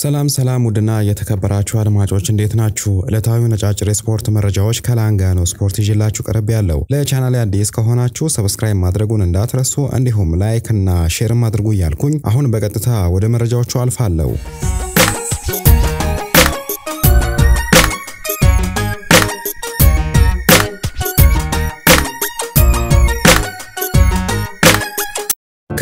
ሰላም ሰላም ውድና የተከበራችሁ አድማጮች እንዴት ናችሁ? ዕለታዊ ነጫጭር የስፖርት መረጃዎች ከላንጋኖ ስፖርት ይዤላችሁ ቀርብ ያለው። ለቻናል አዲስ ከሆናችሁ ሰብስክራይብ ማድረጉን እንዳትረሱ፣ እንዲሁም ላይክ እና ሼርም አድርጉ እያልኩኝ አሁን በቀጥታ ወደ መረጃዎቹ አልፋለሁ።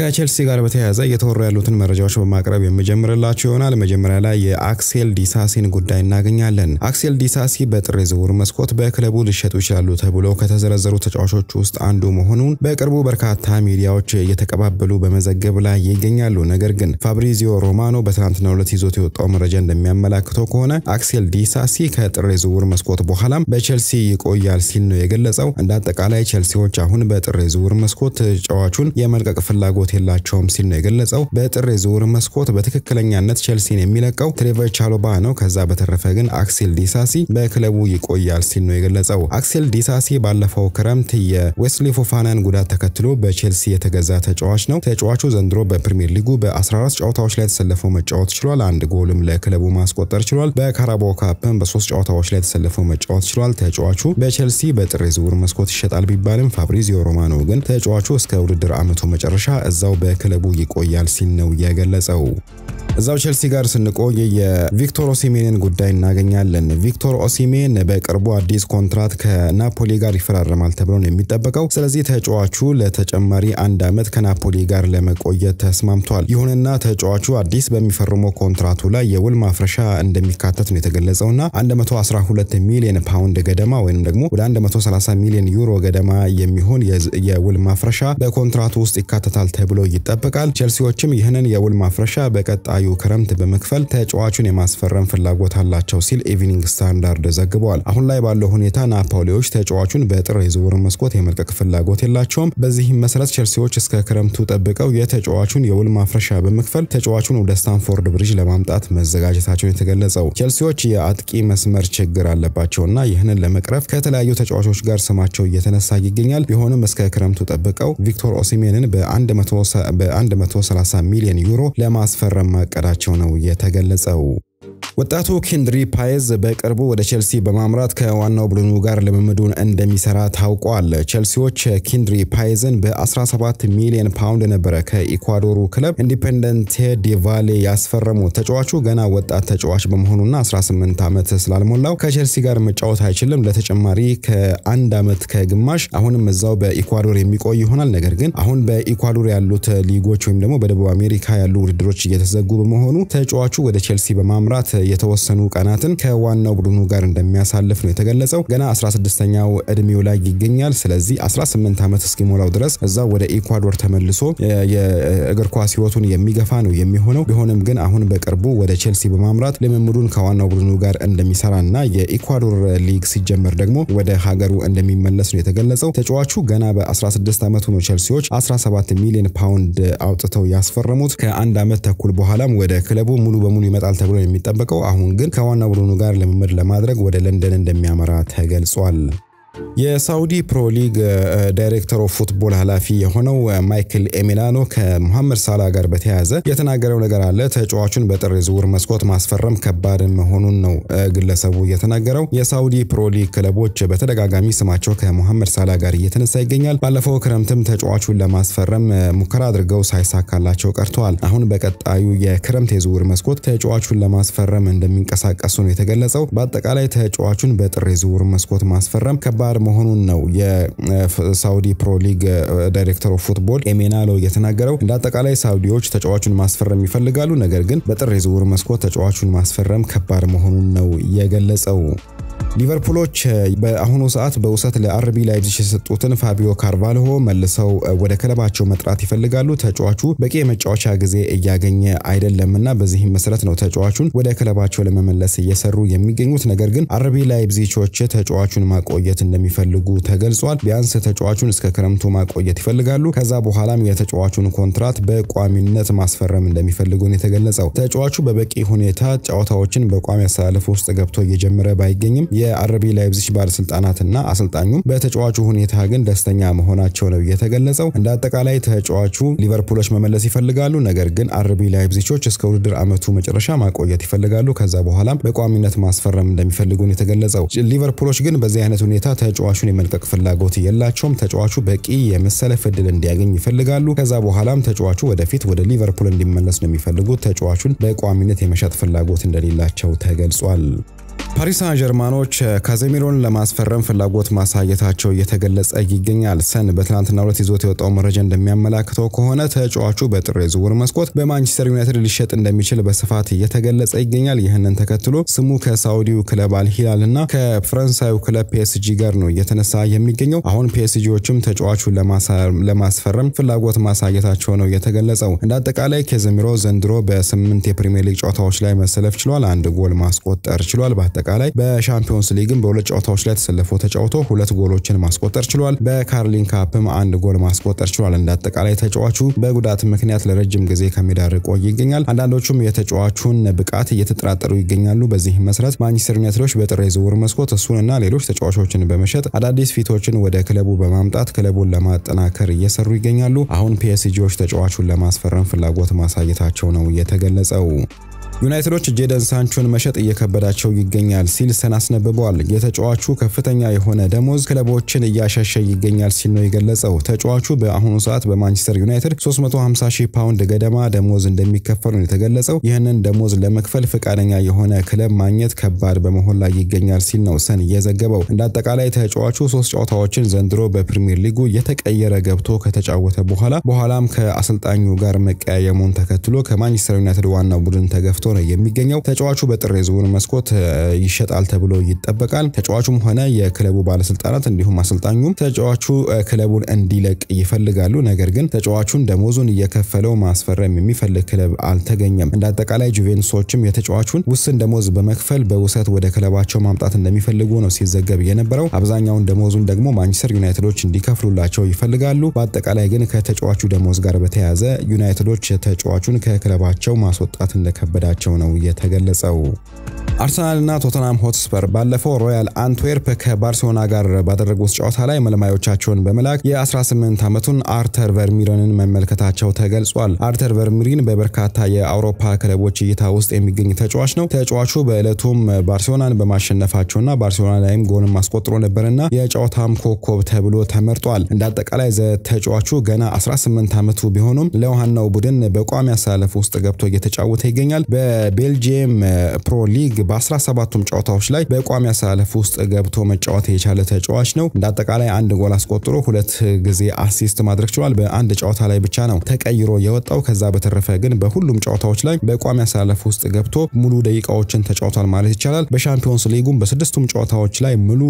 ከቼልሲ ጋር በተያያዘ እየተወሩ ያሉትን መረጃዎች በማቅረብ የምጀምርላቸው ይሆናል። መጀመሪያ ላይ የአክሴል ዲሳሲን ጉዳይ እናገኛለን። አክሴል ዲሳሲ በጥር የዝውውር መስኮት በክለቡ ሊሸጡ ይችላሉ ተብሎ ከተዘረዘሩ ተጫዋቾች ውስጥ አንዱ መሆኑን በቅርቡ በርካታ ሚዲያዎች እየተቀባበሉ በመዘገብ ላይ ይገኛሉ። ነገር ግን ፋብሪዚዮ ሮማኖ በትናንትናው ዕለት ይዞት የወጣው መረጃ እንደሚያመላክተው ከሆነ አክሴል ዲሳሲ ከጥር ዝውር መስኮት በኋላም በቼልሲ ይቆያል ሲል ነው የገለጸው። እንደ አጠቃላይ ቼልሲዎች አሁን በጥር ዝውር መስኮት ተጫዋቹን የመልቀቅ ፍላጎት የላቸውም ሲል ነው የገለጸው። በጥር የዝውውር መስኮት በትክክለኛነት ቼልሲን የሚለቀው ትሬቨር ቻሎባ ነው። ከዛ በተረፈ ግን አክሴል ዲሳሲ በክለቡ ይቆያል ሲል ነው የገለጸው። አክሴል ዲሳሲ ባለፈው ክረምት የዌስሊ ፎፋናን ጉዳት ተከትሎ በቼልሲ የተገዛ ተጫዋች ነው። ተጫዋቹ ዘንድሮ በፕሪሚየር ሊጉ በ14 ጨዋታዎች ላይ ተሰልፎ መጫወት ችሏል። አንድ ጎልም ለክለቡ ማስቆጠር ችሏል። በካራባው ካፕም በሶስት ጨዋታዎች ላይ ተሰልፎ መጫወት ችሏል። ተጫዋቹ በቼልሲ በጥር የዝውውር መስኮት ይሸጣል ቢባልም ፋብሪዚዮ ሮማኖ ግን ተጫዋቹ እስከ ውድድር ዓመቱ መጨረሻ በዛው በክለቡ ይቆያል ሲል ነው የገለጸው። እዛው ቼልሲ ጋር ስንቆይ የቪክቶር ኦሲሜንን ጉዳይ እናገኛለን። ቪክቶር ኦሲሜን በቅርቡ አዲስ ኮንትራት ከናፖሊ ጋር ይፈራረማል ተብሎ ነው የሚጠበቀው። ስለዚህ ተጫዋቹ ለተጨማሪ አንድ ዓመት ከናፖሊ ጋር ለመቆየት ተስማምቷል። ይሁንና ተጫዋቹ አዲስ በሚፈርመው ኮንትራቱ ላይ የውል ማፍረሻ እንደሚካተት ነው የተገለጸውና 112 ሚሊዮን ፓውንድ ገደማ ወይም ደግሞ ወደ 130 ሚሊዮን ዩሮ ገደማ የሚሆን የውል ማፍረሻ በኮንትራቱ ውስጥ ይካተታል ተብሎ ይጠበቃል። ቼልሲዎችም ይህንን የውል ማፍረሻ በቀጣዩ ክረምት በመክፈል ተጫዋቹን የማስፈረም ፍላጎት አላቸው ሲል ኢቪኒንግ ስታንዳርድ ዘግቧል። አሁን ላይ ባለው ሁኔታ ናፖሊዎች ተጫዋቹን በጥር የዝውውር መስኮት የመልቀቅ ፍላጎት የላቸውም። በዚህም መሰረት ቼልሲዎች እስከ ክረምቱ ጠብቀው የተጫዋቹን የውል ማፍረሻ በመክፈል ተጫዋቹን ወደ ስታንፎርድ ብሪጅ ለማምጣት መዘጋጀታቸውን የተገለጸው ቼልሲዎች የአጥቂ መስመር ችግር አለባቸውና ይህንን ለመቅረፍ ከተለያዩ ተጫዋቾች ጋር ስማቸው እየተነሳ ይገኛል። ቢሆንም እስከ ክረምቱ ጠብቀው ቪክቶር ኦሲሜንን በ100 በ130 ሚሊዮን ዩሮ ለማስፈረም ማቀዳቸው ነው የተገለጸው። ወጣቱ ኬንድሪ ፓየዝ በቅርቡ ወደ ቼልሲ በማምራት ከዋናው ቡድኑ ጋር ልምምዱን እንደሚሰራ ታውቋል። ቼልሲዎች ኬንድሪ ፓየዝን በ17 ሚሊዮን ፓውንድ ነበረ ከኢኳዶሩ ክለብ ኢንዲፔንደንቴ ዲቫሌ ያስፈረሙ። ተጫዋቹ ገና ወጣት ተጫዋች በመሆኑና 18 ዓመት ስላልሞላው ከቼልሲ ጋር መጫወት አይችልም። ለተጨማሪ ከአንድ ዓመት ከግማሽ አሁንም እዛው በኢኳዶር የሚቆይ ይሆናል። ነገር ግን አሁን በኢኳዶር ያሉት ሊጎች ወይም ደግሞ በደቡብ አሜሪካ ያሉ ውድድሮች እየተዘጉ በመሆኑ ተጫዋቹ ወደ ቼልሲ በማምራት የተወሰኑ ቀናትን ከዋናው ቡድኑ ጋር እንደሚያሳልፍ ነው የተገለጸው። ገና 16ኛው እድሜው ላይ ይገኛል። ስለዚህ 18 ዓመት እስኪሞላው ድረስ እዛው ወደ ኢኳዶር ተመልሶ የእግር ኳስ ህይወቱን የሚገፋ ነው የሚሆነው። ቢሆንም ግን አሁን በቅርቡ ወደ ቼልሲ በማምራት ልምምዱን ከዋናው ቡድኑ ጋር እንደሚሰራና የኢኳዶር ሊግ ሲጀመር ደግሞ ወደ ሀገሩ እንደሚመለስ ነው የተገለጸው። ተጫዋቹ ገና በ16 ዓመቱ ነው ቼልሲዎች 17 ሚሊዮን ፓውንድ አውጥተው ያስፈረሙት። ከአንድ ዓመት ተኩል በኋላም ወደ ክለቡ ሙሉ በሙሉ ይመጣል ተብሎ የሚጠበቀው አሁን ግን ከዋና ቡድኑ ጋር ልምምድ ለማድረግ ወደ ለንደን እንደሚያመራ ተገልጿል። የሳውዲ ፕሮ ሊግ ዳይሬክተር ኦፍ ፉትቦል ኃላፊ የሆነው ማይክል ኤሚላኖ ከሙሐመድ ሳላ ጋር በተያያዘ የተናገረው ነገር አለ። ተጫዋቹን በጥር ዝውውር መስኮት ማስፈረም ከባድ መሆኑን ነው ግለሰቡ የተናገረው። የሳውዲ ፕሮ ሊግ ክለቦች በተደጋጋሚ ስማቸው ከሙሐመድ ሳላ ጋር እየተነሳ ይገኛል። ባለፈው ክረምትም ተጫዋቹን ለማስፈረም ሙከራ አድርገው ሳይሳካላቸው ቀርተዋል። አሁን በቀጣዩ የክረምት የዝውውር መስኮት ተጫዋቹን ለማስፈረም እንደሚንቀሳቀሱ ነው የተገለጸው። በአጠቃላይ ተጫዋቹን በጥር ዝውር መስኮት ማስፈረም ከባድ ተግባር መሆኑን ነው የሳውዲ ፕሮ ሊግ ዳይሬክተር ኦፍ ፉትቦል ኤሜናሎ የተናገረው። እንደ አጠቃላይ ሳውዲዎች ተጫዋቹን ማስፈረም ይፈልጋሉ፣ ነገር ግን በጥር የዝውውር መስኮት ተጫዋቹን ማስፈረም ከባድ መሆኑን ነው የገለጸው። ሊቨርፑሎች በአሁኑ ሰዓት በውሰት ለአርቢ ላይፕዚግ የሰጡትን ፋቢዮ ካርቫልሆ መልሰው ወደ ክለባቸው መጥራት ይፈልጋሉ። ተጫዋቹ በቂ የመጫወቻ ጊዜ እያገኘ አይደለምና በዚህም መሰረት ነው ተጫዋቹን ወደ ክለባቸው ለመመለስ እየሰሩ የሚገኙት። ነገር ግን አርቢ ላይፕዚቾች ተጫዋቹን ማቆየት እንደሚፈልጉ ተገልጿል። ቢያንስ ተጫዋቹን እስከ ክረምቱ ማቆየት ይፈልጋሉ። ከዛ በኋላም የተጫዋቹን ኮንትራት በቋሚነት ማስፈረም እንደሚፈልጉ ነው የተገለጸው። ተጫዋቹ በበቂ ሁኔታ ጨዋታዎችን በቋሚ አሰላለፍ ውስጥ ገብቶ እየጀመረ ባይገኝም የአርቢ ላይብዚሽ ባለስልጣናትና አሰልጣኙም በተጫዋቹ ሁኔታ ግን ደስተኛ መሆናቸው ነው የተገለጸው። እንደ አጠቃላይ ተጫዋቹ ሊቨርፑሎች መመለስ ይፈልጋሉ፣ ነገር ግን አረቢ ላይፕዚቾች እስከ ውድድር ዓመቱ መጨረሻ ማቆየት ይፈልጋሉ። ከዛ በኋላም በቋሚነት ማስፈረም እንደሚፈልጉ ነው የተገለጸው። ሊቨርፑሎች ግን በዚህ አይነት ሁኔታ ተጫዋቹን የመልቀቅ ፍላጎት የላቸውም። ተጫዋቹ በቂ የመሰለፍ እድል እንዲያገኝ ይፈልጋሉ። ከዛ በኋላም ተጫዋቹ ወደፊት ወደ ሊቨርፑል እንዲመለስ ነው የሚፈልጉት። ተጫዋቹን በቋሚነት የመሸጥ ፍላጎት እንደሌላቸው ተገልጿል። ፓሪስ ሳን ጀርማኖች ካዜሚሮን ለማስፈረም ፍላጎት ማሳየታቸው እየተገለጸ ይገኛል። ሰን በትናንትናው ዕለት ይዞት የወጣው መረጃ እንደሚያመላክተው ከሆነ ተጫዋቹ በጥር የዝውውር መስኮት በማንቸስተር ዩናይትድ ሊሸጥ እንደሚችል በስፋት እየተገለጸ ይገኛል። ይህንን ተከትሎ ስሙ ከሳውዲው ክለብ አልሂላል እና ከፈረንሳዩ ክለብ ፒኤስጂ ጋር ነው እየተነሳ የሚገኘው። አሁን ፒኤስጂዎችም ተጫዋቹ ለማስፈረም ፍላጎት ማሳየታቸው ነው የተገለጸው። እንደ አጠቃላይ ካዜሚሮ ዘንድሮ በስምንት የፕሪሚየር ሊግ ጨዋታዎች ላይ መሰለፍ ችሏል። አንድ ጎል ማስቆጠር ችሏል። በአጠቃላይ በሻምፒዮንስ ሊግም በሁለት ጨዋታዎች ላይ ተሰልፎ ተጫውቶ ሁለት ጎሎችን ማስቆጠር ችሏል። በካርሊን ካፕም አንድ ጎል ማስቆጠር ችሏል። እንደ አጠቃላይ ተጫዋቹ በጉዳት ምክንያት ለረጅም ጊዜ ከሜዳ ርቆ ይገኛል። አንዳንዶቹም የተጫዋቹን ብቃት እየተጠራጠሩ ይገኛሉ። በዚህ መሰረት ማንቸስተር ዩናይትዶች በጥር የዝውውር መስኮት እሱንና ሌሎች ተጫዋቾችን በመሸጥ አዳዲስ ፊቶችን ወደ ክለቡ በማምጣት ክለቡን ለማጠናከር እየሰሩ ይገኛሉ። አሁን ፒኤስጂዎች ተጫዋቹን ለማስፈረም ፍላጎት ማሳየታቸው ነው የተገለጸው። ዩናይትዶች ጄደን ሳንቾን መሸጥ እየከበዳቸው ይገኛል ሲል ሰን አስነብበዋል። የተጫዋቹ ከፍተኛ የሆነ ደሞዝ ክለቦችን እያሸሸ ይገኛል ሲል ነው የገለጸው። ተጫዋቹ በአሁኑ ሰዓት በማንቸስተር ዩናይትድ 350 ሺህ ፓውንድ ገደማ ደሞዝ እንደሚከፈሉ ነው የተገለጸው። ይህንን ደሞዝ ለመክፈል ፈቃደኛ የሆነ ክለብ ማግኘት ከባድ በመሆን ላይ ይገኛል ሲል ነው ሰን እየዘገበው። እንደ አጠቃላይ ተጫዋቹ ሶስት ጨዋታዎችን ዘንድሮ በፕሪምየር ሊጉ የተቀየረ ገብቶ ከተጫወተ በኋላ በኋላም ከአሰልጣኙ ጋር መቀያየሙን ተከትሎ ከማንቸስተር ዩናይትድ ዋናው ቡድን ተገፍቶ ተረጋግጦ የሚገኘው። ተጫዋቹ በጥር የዝውውር መስኮት ይሸጣል ተብሎ ይጠበቃል። ተጫዋቹም ሆነ የክለቡ ባለስልጣናት እንዲሁም አሰልጣኙም ተጫዋቹ ክለቡን እንዲለቅ ይፈልጋሉ። ነገር ግን ተጫዋቹን ደሞዙን እየከፈለው ማስፈረም የሚፈልግ ክለብ አልተገኘም። እንደ አጠቃላይ ጁቬንቱሶችም የተጫዋቹን ውስን ደሞዝ በመክፈል በውሰት ወደ ክለባቸው ማምጣት እንደሚፈልጉ ነው ሲዘገብ የነበረው። አብዛኛውን ደሞዙን ደግሞ ማንቸስተር ዩናይትዶች እንዲከፍሉላቸው ይፈልጋሉ። በአጠቃላይ ግን ከተጫዋቹ ደሞዝ ጋር በተያያዘ ዩናይትዶች ተጫዋቹን ከክለባቸው ማስወጣት እንደከበዳቸው መሆናቸው ነው የተገለጸው። አርሰናልና ቶተናም ሆትስፐር ባለፈው ሮያል አንትዌርፕ ከባርሴሎና ጋር ባደረጉት ጨዋታ ላይ መልማዮቻቸውን በመላክ የ18 ዓመቱን አርተር ቨርሚረንን መመልከታቸው ተገልጿል። አርተር ቨርሚሪን በበርካታ የአውሮፓ ክለቦች እይታ ውስጥ የሚገኝ ተጫዋች ነው። ተጫዋቹ በዕለቱም ባርሴሎናን በማሸነፋቸውና ባርሴሎና ላይም ጎልም አስቆጥሮ ነበርና የጨዋታም ኮከብ ተብሎ ተመርጧል። እንደ አጠቃላይ ተጫዋቹ ገና 18 ዓመቱ ቢሆኑም ለውሃናው ቡድን በቋሚ አሰላለፍ ውስጥ ገብቶ እየተጫወተ ይገኛል። በ በቤልጅየም ፕሮ ሊግ በ17ቱም ጨዋታዎች ላይ በቋሚ አሰላለፍ ውስጥ ገብቶ መጫወት የቻለ ተጫዋች ነው። እንደ አጠቃላይ አንድ ጎል አስቆጥሮ ሁለት ጊዜ አሲስት ማድረግ ችሏል። በአንድ ጨዋታ ላይ ብቻ ነው ተቀይሮ የወጣው። ከዛ በተረፈ ግን በሁሉም ጨዋታዎች ላይ በቋሚ አሰላለፍ ውስጥ ገብቶ ሙሉ ደቂቃዎችን ተጫውቷል ማለት ይቻላል። በሻምፒዮንስ ሊጉም በስድስቱም ጨዋታዎች ላይ ሙሉ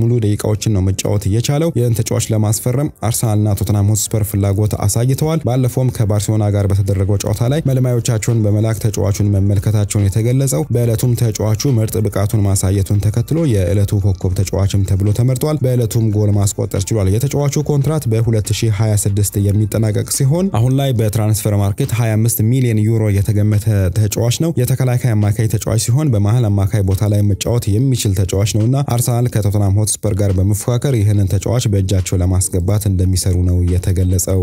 ሙሉ ደቂቃዎችን ነው መጫወት እየቻለው። ይህን ተጫዋች ለማስፈረም አርሰናልና ቶተናም ሆትስፐር ፍላጎት አሳይተዋል። ባለፈውም ከባርሴሎና ጋር በተደረገው ጨዋታ ላይ መልማዮቻቸውን በመላክ ተጫዋቹን ሲሆን መመልከታቸውን የተገለጸው። በዕለቱም ተጫዋቹ ምርጥ ብቃቱን ማሳየቱን ተከትሎ የዕለቱ ኮከብ ተጫዋችም ተብሎ ተመርጧል። በዕለቱም ጎል ማስቆጠር ችሏል። የተጫዋቹ ኮንትራት በ2026 የሚጠናቀቅ ሲሆን አሁን ላይ በትራንስፈር ማርኬት 25 ሚሊዮን ዩሮ የተገመተ ተጫዋች ነው። የተከላካይ አማካይ ተጫዋች ሲሆን በመሀል አማካይ ቦታ ላይ መጫወት የሚችል ተጫዋች ነውና አርሰናል ከቶተናም ሆትስፐር ጋር በመፎካከር ይህንን ተጫዋች በእጃቸው ለማስገባት እንደሚሰሩ ነው የተገለጸው።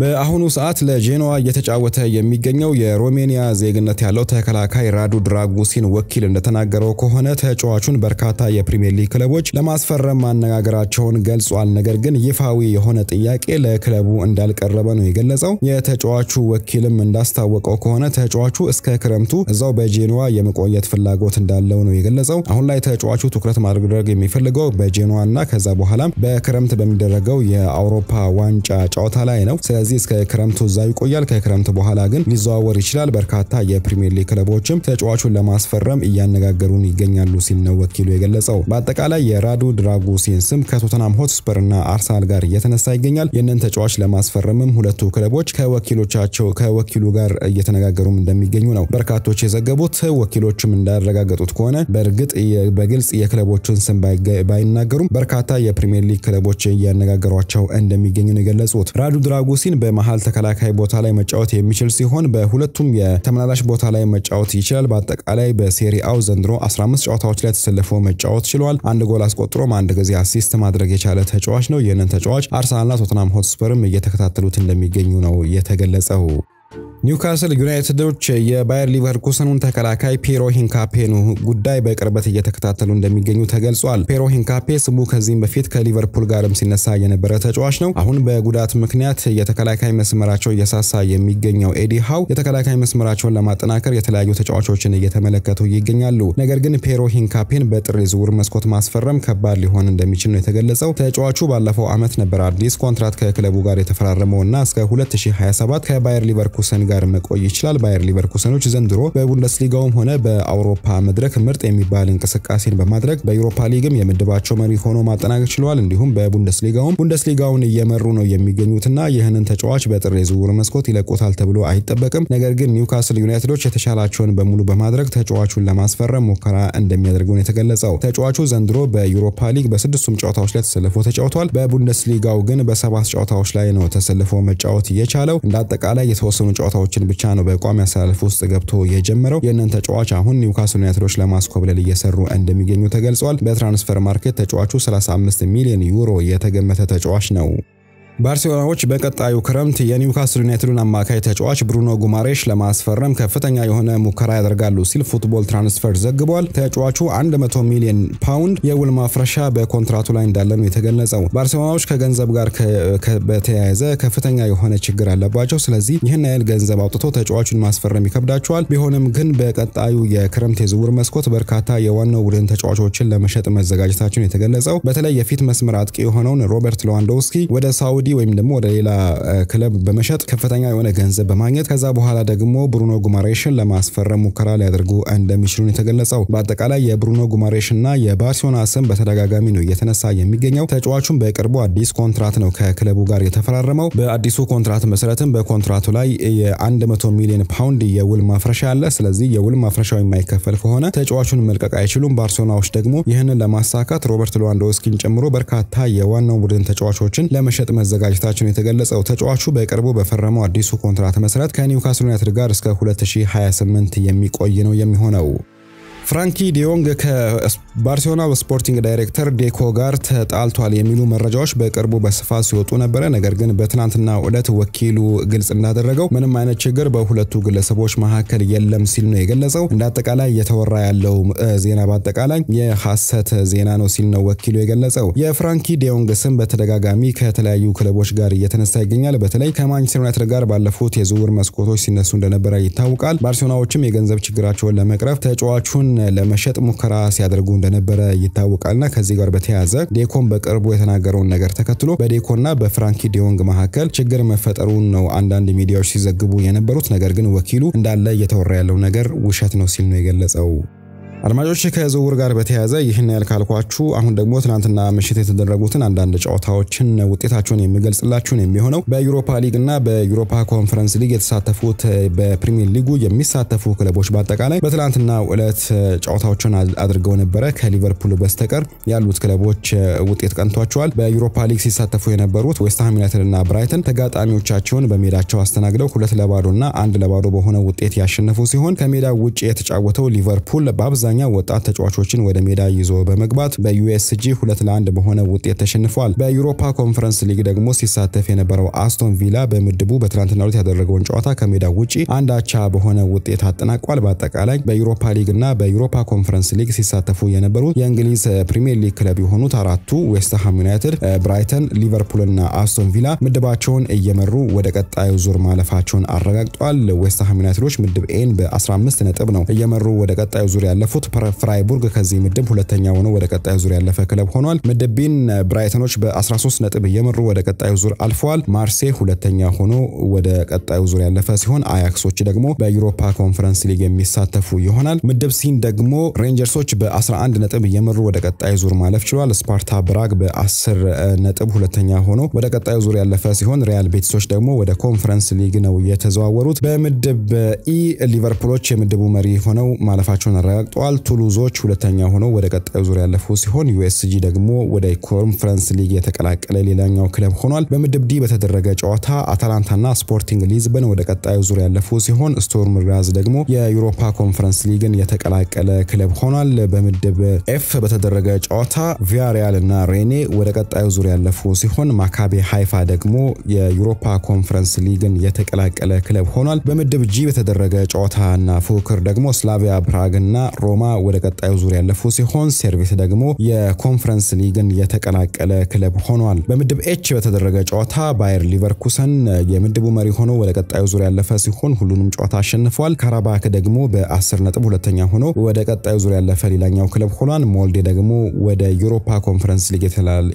በአሁኑ ሰዓት ለጄኖዋ እየተጫወተ የሚገኘው የሮሜኒያ ዜግነት ያለው ተከላካይ ራዱ ድራጉሲን ወኪል እንደተናገረው ከሆነ ተጫዋቹን በርካታ የፕሪምየር ሊግ ክለቦች ለማስፈረም ማነጋገራቸውን ገልጿል። ነገር ግን ይፋዊ የሆነ ጥያቄ ለክለቡ እንዳልቀረበ ነው የገለጸው። የተጫዋቹ ወኪልም እንዳስታወቀው ከሆነ ተጫዋቹ እስከ ክረምቱ እዛው በጄኖዋ የመቆየት ፍላጎት እንዳለው ነው የገለጸው። አሁን ላይ ተጫዋቹ ትኩረት ማድረግ የሚፈልገው በጄኖዋ እና ከዛ በኋላም በክረምት በሚደረገው የአውሮፓ ዋንጫ ጨዋታ ላይ ነው። ስለዚህ እስከ ክረምቱ እዛው ይቆያል። ከክረምት በኋላ ግን ሊዘዋወር ይችላል። በርካታ የፕሪሚየር ሊግ ክለቦችም ተጫዋቹን ለማስፈረም እያነጋገሩን ይገኛሉ ሲል ነው ወኪሉ የገለጸው። በአጠቃላይ የራዱ ድራጉሲን ስም ከቶተናም ሆትስፐር እና አርሰናል ጋር እየተነሳ ይገኛል። ይህንን ተጫዋች ለማስፈረምም ሁለቱ ክለቦች ከወኪሎቻቸው ከወኪሉ ጋር እየተነጋገሩም እንደሚገኙ ነው በርካቶች የዘገቡት። ወኪሎችም እንዳረጋገጡት ከሆነ በእርግጥ በግልጽ የክለቦችን ስም ባይናገሩም በርካታ የፕሪሚየር ሊግ ክለቦች እያነጋገሯቸው እንደሚገኙ ነው የገለጹት። ራዱ ድራጉሲ ሮሲን በመሃል ተከላካይ ቦታ ላይ መጫወት የሚችል ሲሆን በሁለቱም የተመላላሽ ቦታ ላይ መጫወት ይችላል። በአጠቃላይ በሴሪአው ዘንድሮ 15 ጨዋታዎች ላይ ተሰልፎ መጫወት ችሏል። አንድ ጎል አስቆጥሮም አንድ ጊዜ አሲስት ማድረግ የቻለ ተጫዋች ነው። ይህንን ተጫዋች አርሰናልና ቶትናም ሆትስፐርም እየተከታተሉት እንደሚገኙ ነው የተገለጸው። ኒውካስል ዩናይትዶች የባየር ሊቨርኩሰኑን ተከላካይ ፔሮ ሂንካፔን ጉዳይ በቅርበት እየተከታተሉ እንደሚገኙ ተገልጿል። ፔሮ ሂንካፔ ስሙ ከዚህም በፊት ከሊቨርፑል ጋርም ሲነሳ የነበረ ተጫዋች ነው። አሁን በጉዳት ምክንያት የተከላካይ መስመራቸው እየሳሳ የሚገኘው ኤዲ ሃው የተከላካይ መስመራቸውን ለማጠናከር የተለያዩ ተጫዋቾችን እየተመለከቱ ይገኛሉ። ነገር ግን ፔሮ ሂንካፔን በጥር ዝውውር መስኮት ማስፈረም ከባድ ሊሆን እንደሚችል ነው የተገለጸው። ተጫዋቹ ባለፈው ዓመት ነበር አዲስ ኮንትራት ከክለቡ ጋር የተፈራረመውና እስከ 2027 ከባየር ሊቨርኩሰን ጋር መቆይ ይችላል። ባየር ሊቨርኩሰኖች ዘንድሮ በቡንደስሊጋውም ሆነ በአውሮፓ መድረክ ምርጥ የሚባል እንቅስቃሴን በማድረግ በዩሮፓ ሊግም የምድባቸው መሪ ሆኖ ማጠናቀቅ ችለዋል። እንዲሁም በቡንደስሊጋውም ቡንደስሊጋውን እየመሩ ነው የሚገኙትና ይህንን ተጫዋች በጥር የዝውውር መስኮት ይለቁታል ተብሎ አይጠበቅም። ነገር ግን ኒውካስል ዩናይትዶች የተሻላቸውን በሙሉ በማድረግ ተጫዋቹን ለማስፈረም ሙከራ እንደሚያደርገውን የተገለጸው። ተጫዋቹ ዘንድሮ በዩሮፓ ሊግ በስድስቱም ጨዋታዎች ላይ ተሰልፎ ተጫውቷል። በቡንደስሊጋው ግን በሰባት ጨዋታዎች ላይ ነው ተሰልፎ መጫወት የቻለው። እንደ አጠቃላይ የተወሰኑ ጨዋታ ጨዋታዎችን ብቻ ነው በቋሚ አሰላለፍ ውስጥ ገብቶ የጀመረው። ይህንን ተጫዋች አሁን ኒውካስል ዩናይትዶች ለማስኮብለል እየሰሩ እንደሚገኙ ተገልጿል። በትራንስፈር ማርኬት ተጫዋቹ 35 ሚሊዮን ዩሮ የተገመተ ተጫዋች ነው። ባርሴሎናዎች በቀጣዩ ክረምት የኒውካስል ዩናይትዱን አማካይ ተጫዋች ብሩኖ ጉማሬሽ ለማስፈረም ከፍተኛ የሆነ ሙከራ ያደርጋሉ ሲል ፉትቦል ትራንስፈር ዘግቧል። ተጫዋቹ 100 ሚሊዮን ፓውንድ የውል ማፍረሻ በኮንትራቱ ላይ እንዳለ ነው የተገለጸው። ባርሴሎናዎች ከገንዘብ ጋር በተያያዘ ከፍተኛ የሆነ ችግር አለባቸው። ስለዚህ ይህን ያህል ገንዘብ አውጥቶ ተጫዋቹን ማስፈረም ይከብዳቸዋል። ቢሆንም ግን በቀጣዩ የክረምት የዝውውር መስኮት በርካታ የዋናው ቡድን ተጫዋቾችን ለመሸጥ መዘጋጀታቸውን የተገለጸው በተለይ የፊት መስመር አጥቂ የሆነውን ሮበርት ሌዋንዶውስኪ ወደ ሳውዲ ሳውዲ ወይም ደግሞ ወደ ሌላ ክለብ በመሸጥ ከፍተኛ የሆነ ገንዘብ በማግኘት ከዛ በኋላ ደግሞ ብሩኖ ጉማሬሽን ለማስፈረም ሙከራ ሊያደርጉ እንደሚችሉን የተገለጸው። በአጠቃላይ የብሩኖ ጉማሬሽና የባርሴሎና ስም በተደጋጋሚ ነው እየተነሳ የሚገኘው። ተጫዋቹም በቅርቡ አዲስ ኮንትራት ነው ከክለቡ ጋር የተፈራረመው። በአዲሱ ኮንትራት መሰረትም በኮንትራቱ ላይ የ100 ሚሊዮን ፓውንድ የውል ማፍረሻ አለ። ስለዚህ የውል ማፍረሻው የማይከፈል ከሆነ ተጫዋቹን መልቀቅ አይችሉም። ባርሴሎናዎች ደግሞ ይህንን ለማሳካት ሮበርት ሌዋንዶውስኪን ጨምሮ በርካታ የዋናው ቡድን ተጫዋቾችን ለመሸጥ መዘ ማዘጋጀታቸውን የተገለጸው ተጫዋቹ በቅርቡ በፈረመው አዲሱ ኮንትራት መሰረት ከኒውካስል ዩናይትድ ጋር እስከ 2028 የሚቆይ ነው የሚሆነው። ፍራንኪ ዲዮንግ ከባርሴሎና ስፖርቲንግ ዳይሬክተር ዴኮ ጋር ተጣልቷል የሚሉ መረጃዎች በቅርቡ በስፋት ሲወጡ ነበረ። ነገር ግን በትናንትና ዕለት ወኪሉ ግልጽ እንዳደረገው ምንም አይነት ችግር በሁለቱ ግለሰቦች መካከል የለም ሲል ነው የገለጸው። እንደ አጠቃላይ እየተወራ ያለው ዜና በአጠቃላይ የሐሰት ዜና ነው ሲል ነው ወኪሉ የገለጸው። የፍራንኪ ዲዮንግ ስም በተደጋጋሚ ከተለያዩ ክለቦች ጋር እየተነሳ ይገኛል። በተለይ ከማንቸስተር ዩናይትድ ጋር ባለፉት የዝውውር መስኮቶች ሲነሱ እንደነበረ ይታወቃል። ባርሴሎናዎችም የገንዘብ ችግራቸውን ለመቅረፍ ተጫዋቹን ለመሸጥ ሙከራ ሲያደርጉ እንደነበረ ይታወቃልና ከዚህ ጋር በተያያዘ ዴኮን በቅርቡ የተናገረውን ነገር ተከትሎ በዴኮና በፍራንኪ ዲዮንግ መካከል ችግር መፈጠሩን ነው አንዳንድ ሚዲያዎች ሲዘግቡ የነበሩት። ነገር ግን ወኪሉ እንዳለ እየተወራ ያለው ነገር ውሸት ነው ሲል ነው የገለጸው። አድማጮች ከዝውውር ጋር በተያያዘ ይህን ያህል ካልኳችሁ አሁን ደግሞ ትናንትና ምሽት የተደረጉትን አንዳንድ ጨዋታዎችን ውጤታቸውን የሚገልጽላችሁን የሚሆነው በዩሮፓ ሊግ እና በዩሮፓ ኮንፈረንስ ሊግ የተሳተፉት በፕሪሚየር ሊጉ የሚሳተፉ ክለቦች በአጠቃላይ በትናንትና ዕለት ጨዋታዎችን አድርገው ነበረ። ከሊቨርፑል በስተቀር ያሉት ክለቦች ውጤት ቀንቷቸዋል። በዩሮፓ ሊግ ሲሳተፉ የነበሩት ዌስትሃም ዩናይትድ እና ብራይተን ተጋጣሚዎቻቸውን በሜዳቸው አስተናግደው ሁለት ለባዶ እና አንድ ለባዶ በሆነ ውጤት ያሸነፉ ሲሆን ከሜዳ ውጭ የተጫወተው ሊቨርፑል በአብዛኛው ማሰልጠኛ ወጣት ተጫዋቾችን ወደ ሜዳ ይዞ በመግባት በዩኤስጂ ሁለት ለአንድ በሆነ ውጤት ተሸንፏል። በዩሮፓ ኮንፈረንስ ሊግ ደግሞ ሲሳተፍ የነበረው አስቶን ቪላ በምድቡ በትናንትናው ዕለት ያደረገውን ጨዋታ ከሜዳ ውጪ አንድ አቻ በሆነ ውጤት አጠናቋል። በአጠቃላይ በዩሮፓ ሊግ እና በዩሮፓ ኮንፈረንስ ሊግ ሲሳተፉ የነበሩት የእንግሊዝ ፕሪሚየር ሊግ ክለብ የሆኑት አራቱ ዌስትሃም ዩናይትድ፣ ብራይተን፣ ሊቨርፑል እና አስቶን ቪላ ምድባቸውን እየመሩ ወደ ቀጣዩ ዙር ማለፋቸውን አረጋግጧል። ዌስትሃም ዩናይትዶች ምድብ ኤን በ15 ነጥብ ነው እየመሩ ወደ ቀጣዩ ዙር ያለፉ ፉት ፍራይቡርግ ከዚህ ምድብ ሁለተኛ ሆኖ ወደ ቀጣዩ ዙር ያለፈ ክለብ ሆኗል። ምድብ ቢን ብራይተኖች በ13 ነጥብ እየመሩ ወደ ቀጣዩ ዙር አልፈዋል። ማርሴ ሁለተኛ ሆኖ ወደ ቀጣዩ ዙር ያለፈ ሲሆን አያክሶች ደግሞ በዩሮፓ ኮንፈረንስ ሊግ የሚሳተፉ ይሆናል። ምድብ ሲን ደግሞ ሬንጀርሶች በ11 ነጥብ እየመሩ ወደ ቀጣዩ ዙር ማለፍ ችሏል። ስፓርታ ብራግ በ10 ነጥብ ሁለተኛ ሆኖ ወደ ቀጣዩ ዙር ያለፈ ሲሆን ሪያል ቤቲሶች ደግሞ ወደ ኮንፈረንስ ሊግ ነው የተዘዋወሩት። በምድብ ኢ ሊቨርፑሎች የምድቡ መሪ ሆነው ማለፋቸውን አረጋግጠዋል። አድርገዋል። ቱሉዞች ሁለተኛ ሆነው ወደ ቀጣዩ ዙር ያለፉ ሲሆን ዩኤስጂ ደግሞ ወደ ኮንፈረንስ ሊግ የተቀላቀለ ሌላኛው ክለብ ሆኗል። በምድብ ዲ በተደረገ ጨዋታ አታላንታና ስፖርቲንግ ሊዝበን ወደ ቀጣዩ ዙር ያለፉ ሲሆን ስቶርም ግራዝ ደግሞ የዩሮፓ ኮንፈረንስ ሊግን የተቀላቀለ ክለብ ሆኗል። በምድብ ኤፍ በተደረገ ጨዋታ ቪያሪያል እና ሬኔ ወደ ቀጣዩ ዙር ያለፉ ሲሆን ማካቤ ሃይፋ ደግሞ የዩሮፓ ኮንፈረንስ ሊግን የተቀላቀለ ክለብ ሆኗል። በምድብ ጂ በተደረገ ጨዋታ እና ፉክክር ደግሞ ስላቪያ ፕራግ እና ሮ ሮማ ወደ ቀጣዩ ዙር ያለፉ ሲሆን ሴርቪስ ደግሞ የኮንፈረንስ ሊግን የተቀላቀለ ክለብ ሆኗል። በምድብ ኤች በተደረገ ጨዋታ ባየር ሊቨርኩሰን የምድቡ መሪ ሆኖ ወደ ቀጣዩ ዙር ያለፈ ሲሆን ሁሉንም ጨዋታ አሸንፏል። ካራባክ ደግሞ በ10 ነጥብ ሁለተኛ ሆኖ ወደ ቀጣዩ ዙር ያለፈ ሌላኛው ክለብ ሆኗል። ሞልዴ ደግሞ ወደ ዩሮፓ ኮንፈረንስ ሊግ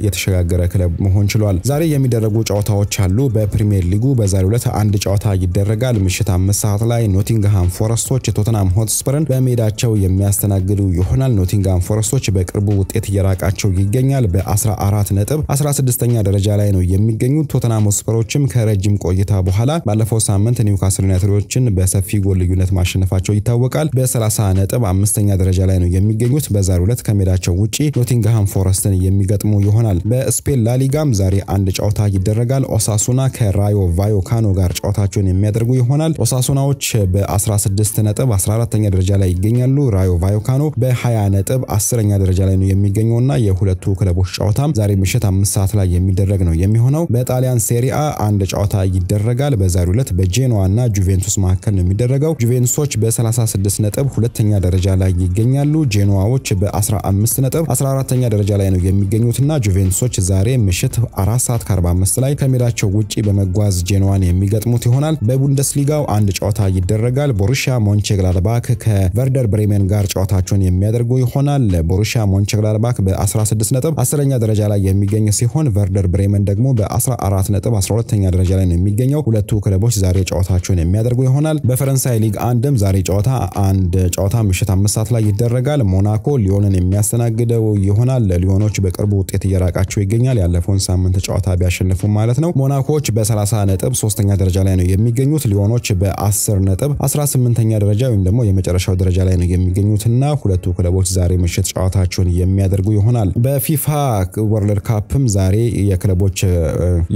የተሸጋገረ ክለብ መሆን ችሏል። ዛሬ የሚደረጉ ጨዋታዎች አሉ። በፕሪሚየር ሊጉ በዛሬው ዕለት አንድ ጨዋታ ይደረጋል። ምሽት አምስት ሰዓት ላይ ኖቲንግሃም ፎረስቶች የቶተናም ሆትስፐርን በሜዳቸው የሚያ የሚያስተናግዱ ይሆናል። ኖቲንጋም ፎረስቶች በቅርቡ ውጤት እየራቃቸው ይገኛል። በ14 ነጥብ 16ኛ ደረጃ ላይ ነው የሚገኙት። ቶተናም ስፐሮችም ከረጅም ቆይታ በኋላ ባለፈው ሳምንት ኒውካስል ዩናይትዶችን በሰፊ ጎል ልዩነት ማሸነፋቸው ይታወቃል። በ30 ነጥብ አምስተኛ ደረጃ ላይ ነው የሚገኙት። በዛሬው ዕለት ከሜዳቸው ውጪ ኖቲንግሃም ፎረስትን የሚገጥሙ ይሆናል። በስፔን ላሊጋም ዛሬ አንድ ጨዋታ ይደረጋል። ኦሳሱና ከራዮ ቫዮካኖ ጋር ጨዋታቸውን የሚያደርጉ ይሆናል። ኦሳሱናዎች በ16 ነጥብ 14ኛ ደረጃ ላይ ይገኛሉ። ራዮ ቫዮካኖ በ20 ነጥብ አስረኛ ደረጃ ላይ ነው የሚገኘውና የሁለቱ ክለቦች ጨዋታም ዛሬ ምሽት አምስት ሰዓት ላይ የሚደረግ ነው የሚሆነው። በጣሊያን ሴሪአ አንድ ጨዋታ ይደረጋል። በዛሬው ዕለት በጄኖዋ እና ጁቬንቱስ መካከል ነው የሚደረገው። ጁቬንቱሶች በ36 ነጥብ ሁለተኛ ደረጃ ላይ ይገኛሉ። ጄኖዋዎች በ15 ነጥብ 14ተኛ ደረጃ ላይ ነው የሚገኙትና ጁቬንቱሶች ዛሬ ምሽት 4 ሰዓት ከ45 ላይ ከሜዳቸው ውጪ በመጓዝ ጄኖዋን የሚገጥሙት ይሆናል። በቡንደስሊጋው አንድ ጨዋታ ይደረጋል። ቦሩሺያ ሞንቼ ከቨርደር ብሬመን ጋር ጨዋታቸውን የሚያደርጉ ይሆናል። ቦሩሺያ ሞንቸንግላድባክ በ16 ነጥብ 10ኛ ደረጃ ላይ የሚገኝ ሲሆን ቨርደር ብሬመን ደግሞ በ14 ነጥብ 12ኛ ደረጃ ላይ ነው የሚገኘው። ሁለቱ ክለቦች ዛሬ ጨዋታቸውን የሚያደርጉ ይሆናል። በፈረንሳይ ሊግ አንድም ዛሬ ጨዋታ አንድ ጨዋታ ምሽት አምስት ሰዓት ላይ ይደረጋል። ሞናኮ ሊዮንን የሚያስተናግደው ይሆናል። ሊዮኖች በቅርቡ ውጤት እየራቃቸው ይገኛል። ያለፈውን ሳምንት ጨዋታ ቢያሸንፉም ማለት ነው። ሞናኮዎች በ30 ነጥብ ሶስተኛ ደረጃ ላይ ነው የሚገኙት። ሊዮኖች በ10 ነጥብ 18ኛ ደረጃ ወይም ደግሞ የመጨረሻው ደረጃ ላይ ነው የሚገኙት የሚያደርጉትና ሁለቱ ክለቦች ዛሬ ምሽት ጨዋታቸውን የሚያደርጉ ይሆናል። በፊፋ ወርልድ ካፕም ዛሬ የክለቦች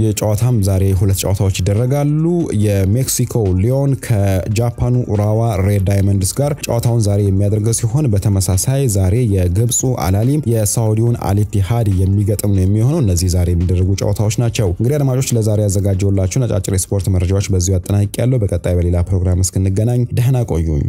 የጨዋታም ዛሬ ሁለት ጨዋታዎች ይደረጋሉ። የሜክሲኮ ሊዮን ከጃፓኑ ኡራዋ ሬድ ዳይመንድስ ጋር ጨዋታውን ዛሬ የሚያደርገ ሲሆን በተመሳሳይ ዛሬ የግብፁ አላሊም የሳውዲውን አልኢቲሃድ የሚገጥም ነው የሚሆነው። እነዚህ ዛሬ የሚደረጉ ጨዋታዎች ናቸው። እንግዲህ አድማጮች ለዛሬ ያዘጋጀውላችሁ አጫጭር የስፖርት መረጃዎች በዚሁ አጠናቅቄያለሁ። በቀጣይ በሌላ ፕሮግራም እስክንገናኝ ደህና ቆዩኝ።